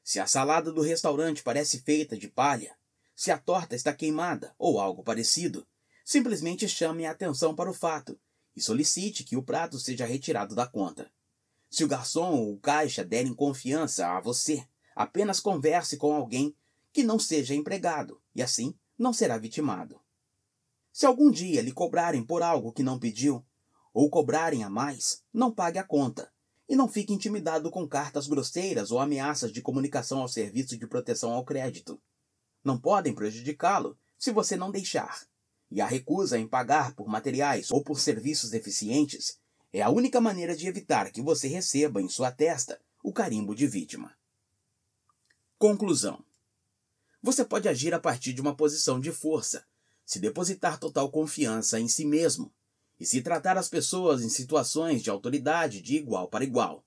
Se a salada do restaurante parece feita de palha, se a torta está queimada ou algo parecido, simplesmente chame a atenção para o fato e solicite que o prato seja retirado da conta. Se o garçom ou o caixa derem confiança a você, apenas converse com alguém que não seja empregado e assim não será vitimado. Se algum dia lhe cobrarem por algo que não pediu, ou cobrarem a mais, não pague a conta. E não fique intimidado com cartas grosseiras ou ameaças de comunicação ao Serviço de Proteção ao Crédito. Não podem prejudicá-lo se você não deixar. E a recusa em pagar por materiais ou por serviços deficientes é a única maneira de evitar que você receba em sua testa o carimbo de vítima. Conclusão: Você pode agir a partir de uma posição de força se depositar total confiança em si mesmo e se tratar as pessoas em situações de autoridade de igual para igual.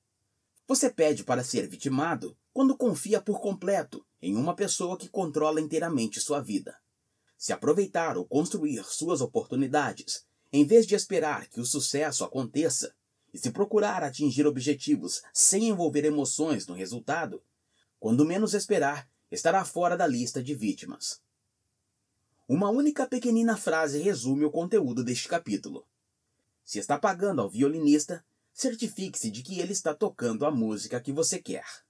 Você pede para ser vitimado quando confia por completo em uma pessoa que controla inteiramente sua vida. Se aproveitar ou construir suas oportunidades, em vez de esperar que o sucesso aconteça, e se procurar atingir objetivos sem envolver emoções no resultado, quando menos esperar, estará fora da lista de vítimas. Uma única pequenina frase resume o conteúdo deste capítulo. Se está pagando ao violinista, certifique-se de que ele está tocando a música que você quer.